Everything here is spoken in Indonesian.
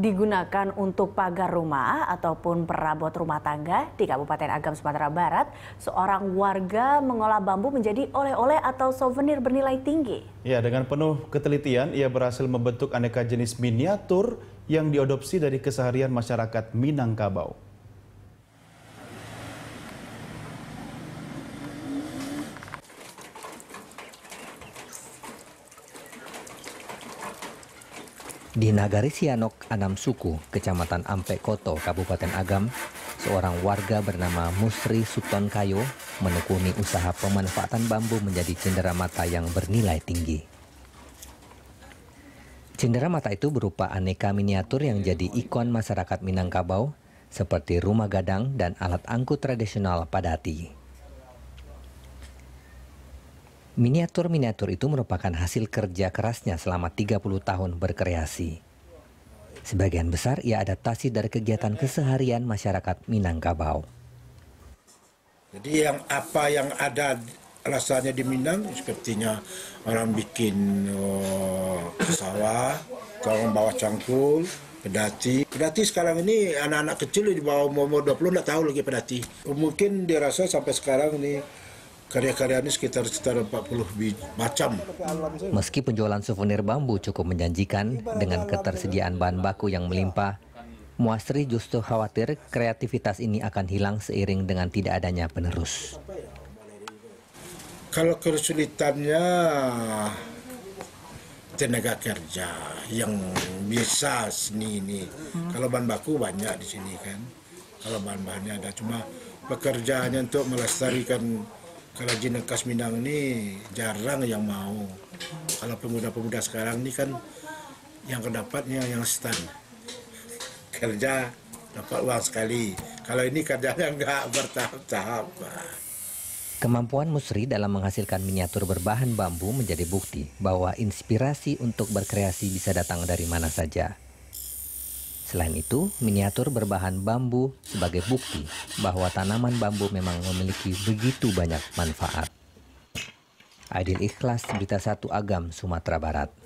digunakan untuk pagar rumah ataupun perabot rumah tangga di Kabupaten Agam Sumatera Barat, seorang warga mengolah bambu menjadi oleh-oleh atau souvenir bernilai tinggi. Ya, dengan penuh ketelitian ia berhasil membentuk aneka jenis miniatur yang diadopsi dari keseharian masyarakat Minangkabau. Di Nagari Sianok, Anam Suku, Kecamatan Ampek Koto, Kabupaten Agam, seorang warga bernama Musri Suton Kayo menekuni usaha pemanfaatan bambu menjadi cendera mata yang bernilai tinggi. Cendera mata itu berupa aneka miniatur yang jadi ikon masyarakat Minangkabau, seperti rumah gadang dan alat angkut tradisional padati. Miniatur-miniatur itu merupakan hasil kerja kerasnya selama 30 tahun berkreasi. Sebagian besar ia adaptasi dari kegiatan keseharian masyarakat Minangkabau. Jadi yang apa yang ada rasanya di Minang sepertinya orang bikin oh, sawah, kalau bawa cangkul, pedati. Pedati sekarang ini anak-anak kecil di bawah umur 20 nggak tahu lagi pedati. Mungkin dirasa sampai sekarang nih Karya-karyanya sekitar sekitar 40 macam. Meski penjualan souvenir bambu cukup menjanjikan dengan ketersediaan bahan baku yang melimpah, Muasri justru khawatir kreativitas ini akan hilang seiring dengan tidak adanya penerus. Kalau kesulitannya tenaga kerja yang bisa seni ini. Hmm. Kalau bahan baku banyak di sini kan. Kalau bahan-bahannya ada cuma pekerjaannya untuk melestarikan kerajinan khas Minang ini jarang yang mau. Kalau pemuda-pemuda sekarang ini kan yang kedapatnya yang stand. Kerja dapat uang sekali. Kalau ini kerjanya nggak bertahap-tahap. Kemampuan Musri dalam menghasilkan miniatur berbahan bambu menjadi bukti bahwa inspirasi untuk berkreasi bisa datang dari mana saja. Selain itu, miniatur berbahan bambu sebagai bukti bahwa tanaman bambu memang memiliki begitu banyak manfaat. Adil Ikhlas, Berita Satu Agam, Sumatera Barat.